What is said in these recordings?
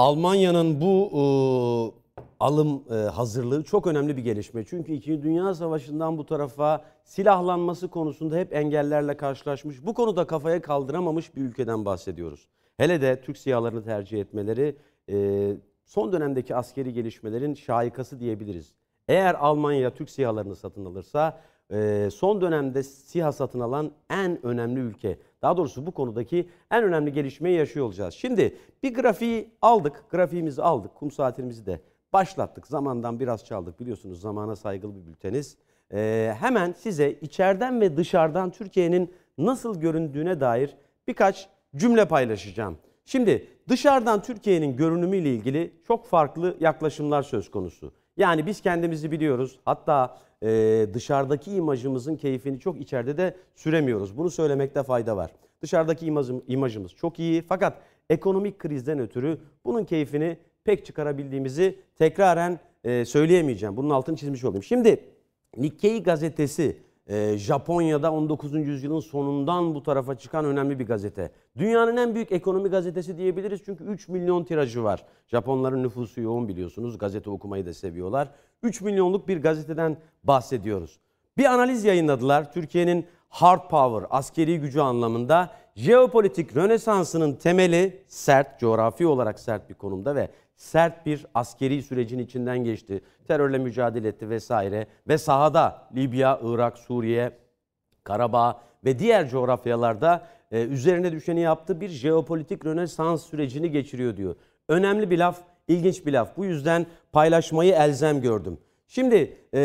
Almanya'nın bu e, alım e, hazırlığı çok önemli bir gelişme. Çünkü 2. Dünya Savaşı'ndan bu tarafa silahlanması konusunda hep engellerle karşılaşmış. Bu konuda kafaya kaldıramamış bir ülkeden bahsediyoruz. Hele de Türk siyahlarını tercih etmeleri e, son dönemdeki askeri gelişmelerin şaikası diyebiliriz. Eğer Almanya Türk siyahlarını satın alırsa ee, son dönemde SİHA satın alan en önemli ülke. Daha doğrusu bu konudaki en önemli gelişmeyi yaşıyor olacağız. Şimdi bir grafiği aldık, grafiğimizi aldık, kum saatimizi de başlattık. Zamandan biraz çaldık biliyorsunuz zamana saygılı bir bülteniz. E, hemen size içeriden ve dışarıdan Türkiye'nin nasıl göründüğüne dair birkaç cümle paylaşacağım. Şimdi dışarıdan Türkiye'nin görünümü ile ilgili çok farklı yaklaşımlar söz konusu. Yani biz kendimizi biliyoruz. Hatta e, dışarıdaki imajımızın keyfini çok içeride de süremiyoruz. Bunu söylemekte fayda var. Dışarıdaki imajım, imajımız çok iyi fakat ekonomik krizden ötürü bunun keyfini pek çıkarabildiğimizi tekraren e, söyleyemeyeceğim. Bunun altını çizmiş olayım. Şimdi Nikkei gazetesi ee, Japonya'da 19. yüzyılın sonundan bu tarafa çıkan önemli bir gazete. Dünyanın en büyük ekonomi gazetesi diyebiliriz çünkü 3 milyon tirajı var. Japonların nüfusu yoğun biliyorsunuz. Gazete okumayı da seviyorlar. 3 milyonluk bir gazeteden bahsediyoruz. Bir analiz yayınladılar. Türkiye'nin hard power, askeri gücü anlamında jeopolitik rönesansının temeli sert, coğrafi olarak sert bir konumda ve sert bir askeri sürecin içinden geçti. Terörle mücadele etti vesaire ve sahada Libya, Irak, Suriye, Karabağ ve diğer coğrafyalarda e, üzerine düşeni yaptı bir jeopolitik rönesans sürecini geçiriyor diyor. Önemli bir laf, ilginç bir laf. Bu yüzden paylaşmayı elzem gördüm. Şimdi e,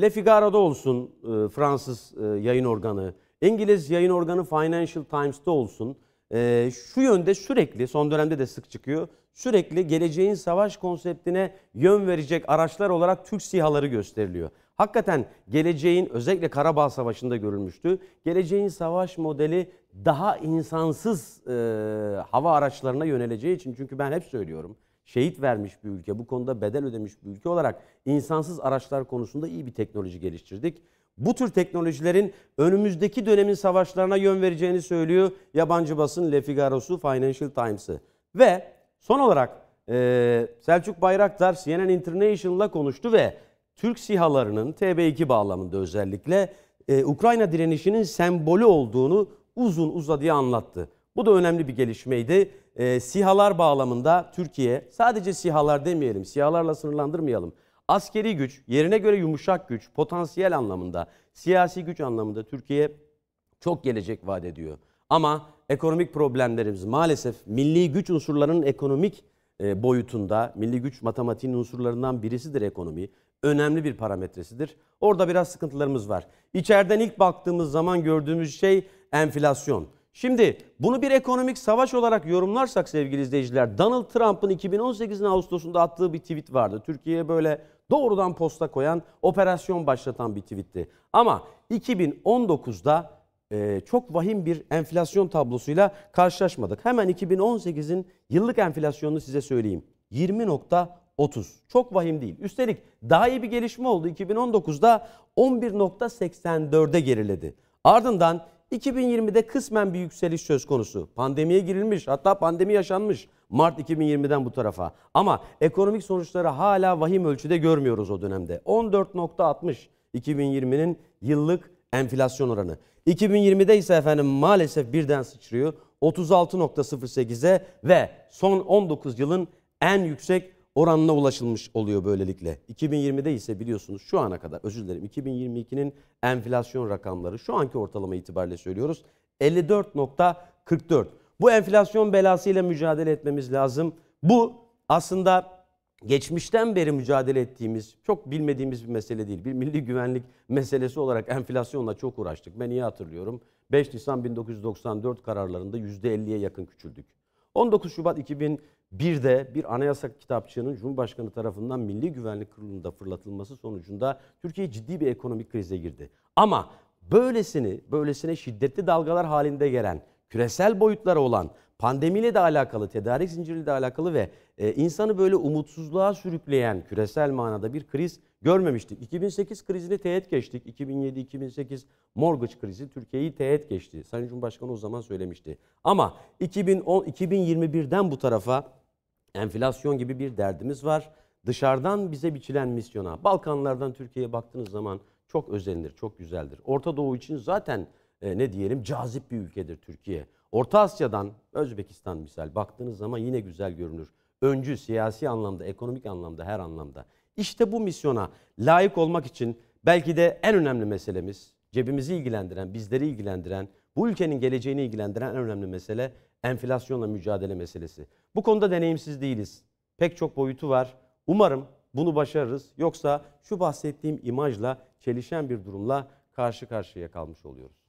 Le Figaro'da olsun e, Fransız e, yayın organı, İngiliz yayın organı Financial Times'ta olsun. Ee, şu yönde sürekli son dönemde de sık çıkıyor. Sürekli geleceğin savaş konseptine yön verecek araçlar olarak Türk sihaları gösteriliyor. Hakikaten geleceğin özellikle Karabağ Savaşı'nda görülmüştü. Geleceğin savaş modeli daha insansız e, hava araçlarına yöneleceği için çünkü ben hep söylüyorum. Şehit vermiş bir ülke, bu konuda bedel ödemiş bir ülke olarak insansız araçlar konusunda iyi bir teknoloji geliştirdik bu tür teknolojilerin önümüzdeki dönemin savaşlarına yön vereceğini söylüyor yabancı basın Le Figaro'su Financial Times'ı. Ve son olarak e, Selçuk Bayraktar CNN International'la konuştu ve Türk sihalarının TB2 bağlamında özellikle e, Ukrayna direnişinin sembolü olduğunu uzun uzadıya anlattı. Bu da önemli bir gelişmeydi. E, sihalar bağlamında Türkiye sadece sihalar demeyelim, sihalarla sınırlandırmayalım. Askeri güç, yerine göre yumuşak güç, potansiyel anlamında, siyasi güç anlamında Türkiye çok gelecek vaat ediyor. Ama ekonomik problemlerimiz maalesef milli güç unsurlarının ekonomik e, boyutunda, milli güç matematiğin unsurlarından birisidir ekonomi. Önemli bir parametresidir. Orada biraz sıkıntılarımız var. İçeriden ilk baktığımız zaman gördüğümüz şey enflasyon. Şimdi bunu bir ekonomik savaş olarak yorumlarsak sevgili izleyiciler Donald Trump'ın 2018'in Ağustos'unda attığı bir tweet vardı. Türkiye'ye böyle doğrudan posta koyan, operasyon başlatan bir tweetti. Ama 2019'da e, çok vahim bir enflasyon tablosuyla karşılaşmadık. Hemen 2018'in yıllık enflasyonunu size söyleyeyim. 20.30. Çok vahim değil. Üstelik daha iyi bir gelişme oldu. 2019'da 11.84'e geriledi. Ardından 2020'de kısmen bir yükseliş söz konusu. Pandemiye girilmiş hatta pandemi yaşanmış Mart 2020'den bu tarafa. Ama ekonomik sonuçları hala vahim ölçüde görmüyoruz o dönemde. 14.60 2020'nin yıllık enflasyon oranı. 2020'de ise efendim maalesef birden sıçrıyor. 36.08'e ve son 19 yılın en yüksek oranına ulaşılmış oluyor böylelikle. 2020'de ise biliyorsunuz şu ana kadar özür dilerim 2022'nin enflasyon rakamları şu anki ortalama itibariyle söylüyoruz 54.44. Bu enflasyon belasıyla mücadele etmemiz lazım. Bu aslında geçmişten beri mücadele ettiğimiz çok bilmediğimiz bir mesele değil. Bir milli güvenlik meselesi olarak enflasyonla çok uğraştık. Ben iyi hatırlıyorum. 5 Nisan 1994 kararlarında %50'ye yakın küçüldük. 19 Şubat 2001'de bir anayasa kitapçığının Cumhurbaşkanı tarafından Milli Güvenlik Kurulu'nda fırlatılması sonucunda Türkiye ciddi bir ekonomik krize girdi. Ama böylesini, böylesine şiddetli dalgalar halinde gelen, küresel boyutlara olan pandemiyle de alakalı, tedarik zinciriyle de alakalı ve e, insanı böyle umutsuzluğa sürükleyen küresel manada bir kriz görmemiştik. 2008 krizini teğet geçtik. 2007-2008 mortgage krizi Türkiye'yi teğet geçti. Sayın Cumhurbaşkanı o zaman söylemişti. Ama 2010 2021'den bu tarafa enflasyon gibi bir derdimiz var. Dışarıdan bize biçilen misyona, Balkanlardan Türkiye'ye baktığınız zaman çok özenir, çok güzeldir. Orta Doğu için zaten e, ne diyelim cazip bir ülkedir Türkiye. Orta Asya'dan Özbekistan misal baktığınız zaman yine güzel görünür. Öncü siyasi anlamda, ekonomik anlamda, her anlamda. İşte bu misyona layık olmak için belki de en önemli meselemiz, cebimizi ilgilendiren, bizleri ilgilendiren, bu ülkenin geleceğini ilgilendiren en önemli mesele enflasyonla mücadele meselesi. Bu konuda deneyimsiz değiliz. Pek çok boyutu var. Umarım bunu başarırız. Yoksa şu bahsettiğim imajla çelişen bir durumla karşı karşıya kalmış oluyoruz.